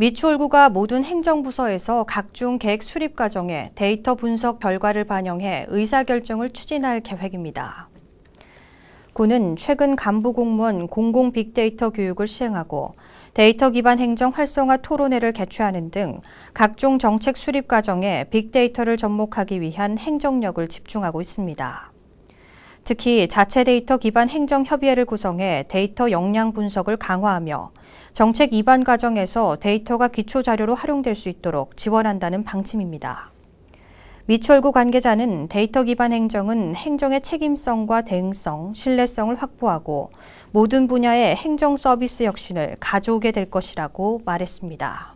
미추홀구가 모든 행정부서에서 각종 계획 수립 과정에 데이터 분석 결과를 반영해 의사결정을 추진할 계획입니다. 구는 최근 간부 공무원 공공 빅데이터 교육을 시행하고 데이터 기반 행정 활성화 토론회를 개최하는 등 각종 정책 수립 과정에 빅데이터를 접목하기 위한 행정력을 집중하고 있습니다. 특히 자체 데이터 기반 행정협의회를 구성해 데이터 역량 분석을 강화하며 정책 입안 과정에서 데이터가 기초 자료로 활용될 수 있도록 지원한다는 방침입니다. 미철구 관계자는 데이터 기반 행정은 행정의 책임성과 대응성, 신뢰성을 확보하고 모든 분야의 행정 서비스 혁신을 가져오게 될 것이라고 말했습니다.